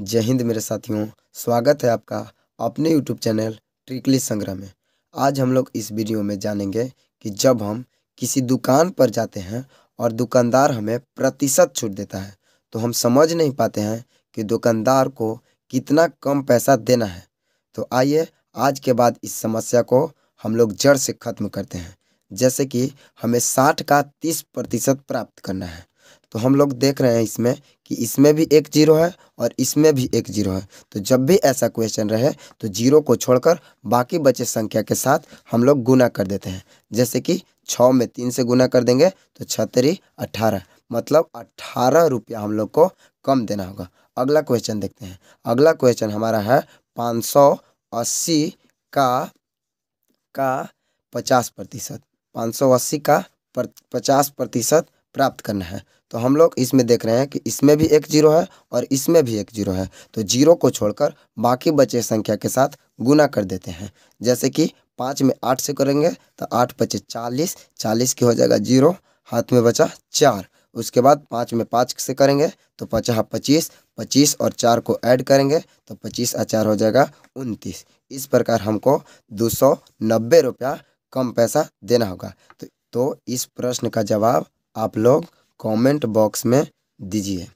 जय हिंद मेरे साथियों स्वागत है आपका अपने यूट्यूब चैनल ट्रिकली संग्रह में आज हम लोग इस वीडियो में जानेंगे कि जब हम किसी दुकान पर जाते हैं और दुकानदार हमें प्रतिशत छूट देता है तो हम समझ नहीं पाते हैं कि दुकानदार को कितना कम पैसा देना है तो आइए आज के बाद इस समस्या को हम लोग जड़ से ख़त्म करते हैं जैसे कि हमें साठ का तीस प्रतिशत प्राप्त करना है तो हम लोग देख रहे हैं इसमें कि इसमें भी एक जीरो है और इसमें भी एक जीरो है तो जब भी ऐसा क्वेश्चन रहे तो जीरो को छोड़कर बाकी बचे संख्या के साथ हम लोग गुना कर देते हैं जैसे कि छः में तीन से गुना कर देंगे तो छतरी अट्ठारह मतलब अट्ठारह रुपया हम लोग को कम देना होगा अगला क्वेश्चन देखते हैं अगला क्वेश्चन हमारा है पाँच सौ अस्सी का का पचास प्रतिशत पाँच सौ अस्सी का पचास प्रतिशत प्राप्त करना है तो हम लोग इसमें देख रहे हैं कि इसमें भी एक जीरो है और इसमें भी एक जीरो है तो जीरो को छोड़कर बाकी बचे संख्या के साथ गुना कर देते हैं जैसे कि पाँच में आठ से करेंगे तो आठ बचे चालीस चालीस की हो जाएगा जीरो हाथ में बचा चार उसके बाद पाँच में पाँच से करेंगे तो पचा पच्चीस पच्चीस और चार को ऐड करेंगे तो पच्चीस अचार हो जाएगा उनतीस इस प्रकार हमको दो सौ नब्बे रुपया कम पैसा देना होगा तो, तो इस प्रश्न का जवाब आप लोग कमेंट बॉक्स में दीजिए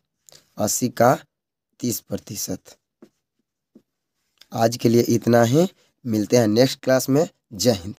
अस्सी का तीस प्रतिशत आज के लिए इतना ही मिलते हैं नेक्स्ट क्लास में जय हिंद